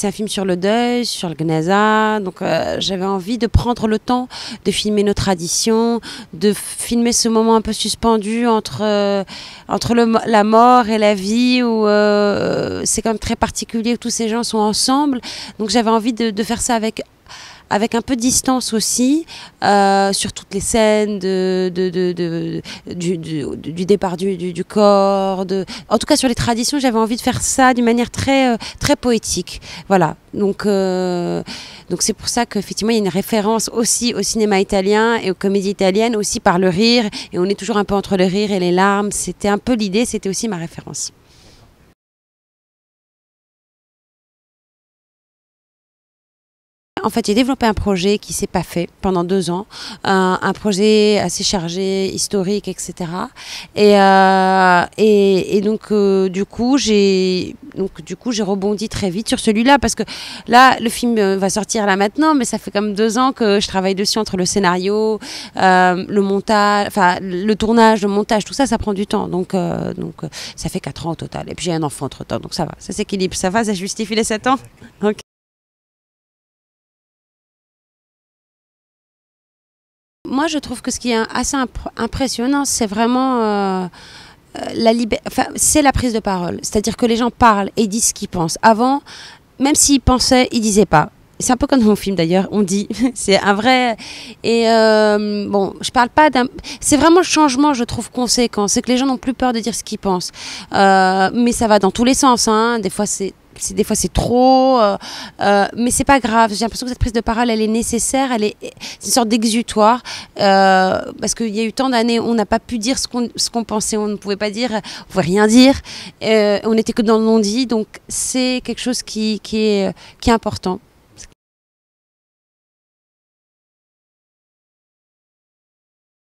C'est un film sur le deuil, sur le Gnaza. Donc euh, j'avais envie de prendre le temps de filmer nos traditions, de filmer ce moment un peu suspendu entre, euh, entre la mort et la vie, où euh, c'est quand même très particulier, où tous ces gens sont ensemble. Donc j'avais envie de, de faire ça avec avec un peu de distance aussi euh, sur toutes les scènes de, du, départ du, du corps. En tout cas, sur les traditions, j'avais envie de faire ça d'une manière très, euh, très poétique. Voilà. Donc, euh, donc c'est pour ça qu'effectivement, il y a une référence aussi au cinéma italien et aux comédies italiennes, aussi par le rire. Et on est toujours un peu entre le rire et les larmes. C'était un peu l'idée, c'était aussi ma référence. En fait, j'ai développé un projet qui s'est pas fait pendant deux ans, un, projet assez chargé, historique, etc. Euh, et, et, donc euh, du coup, j'ai donc du coup j'ai rebondi très vite sur celui-là parce que là, le film euh, va sortir là maintenant, mais ça fait comme deux ans que je travaille dessus entre le scénario, le montage, enfin le tournage, le montage, tout ça, ça prend du temps. Donc donc ça fait quatre ans au total. Et puis j'ai un enfant entre temps, donc ça va, ça s'équilibre, ça va, ça justifie les sept ans. moi, je trouve que ce qui est assez impressionnant, c'est vraiment euh, euh, la enfin, c'est la prise de parole. C'est-à-dire que les gens parlent et disent ce qu'ils pensent. Avant, même s'ils pensaient, ils disaient pas. C'est un peu comme dans mon film d'ailleurs, on dit, c'est un vrai. Et euh, bon, je parle pas d'un. C'est vraiment le changement, je trouve, conséquent. C'est que les gens n'ont plus peur de dire ce qu'ils pensent. mais ça va dans tous les sens. Hein. Des fois, c'est des fois c'est trop, euh, euh, mais c'est pas grave. J'ai l'impression que cette prise de parole, elle est nécessaire, elle est, c'est une sorte d'exutoire euh, parce qu'il y a eu tant d'années, on n'a pas pu dire ce qu'on ce qu'on pensait, on ne pouvait pas dire, on pouvait rien dire, euh, on n'était que dans le non dit. Donc c'est quelque chose qui qui est qui est important.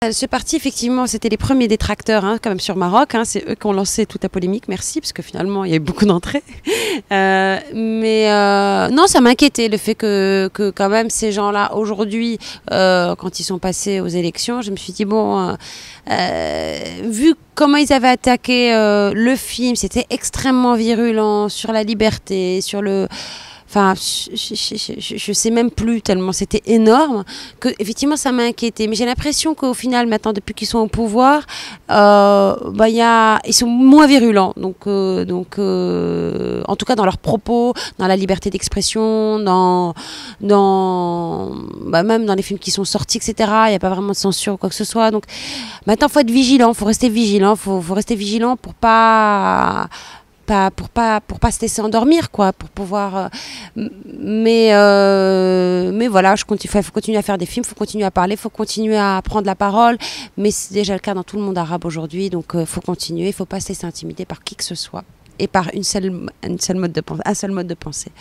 Euh, ce parti, effectivement, c'était les premiers détracteurs, hein, quand même, sur Maroc. Hein, c'est eux qui ont lancé toute la polémique, merci, parce que finalement, il y a eu beaucoup d'entrées. Euh, mais euh, non, ça m'inquiétait, le fait que, que, quand même, ces gens-là, aujourd'hui, euh, quand ils sont passés aux élections, je me suis dit, bon, euh, euh, vu comment ils avaient attaqué le film, c'était extrêmement virulent sur la liberté, sur le... Enfin, je ne sais même plus tellement c'était énorme que effectivement ça m'a inquiété. Mais j'ai l'impression qu'au final maintenant, depuis qu'ils sont au pouvoir, euh, bah, y a, ils sont moins virulents. Donc, euh, donc euh, en tout cas dans leurs propos, dans la liberté d'expression, dans, dans bah, même dans les films qui sont sortis, etc. Il n'y a pas vraiment de censure ou quoi que ce soit. Donc maintenant, faut être vigilant, faut rester vigilant, faut, faut rester vigilant pour pas pas pour pas pour pas se laisser endormir quoi pour pouvoir euh, mais euh, mais voilà je continue faut continuer à faire des films faut continuer à parler faut continuer à prendre la parole mais c'est déjà le cas dans tout le monde arabe aujourd'hui donc il euh, faut continuer il faut pas se laisser intimider par qui que ce soit et par une seule une seule mode de un seul mode de pensée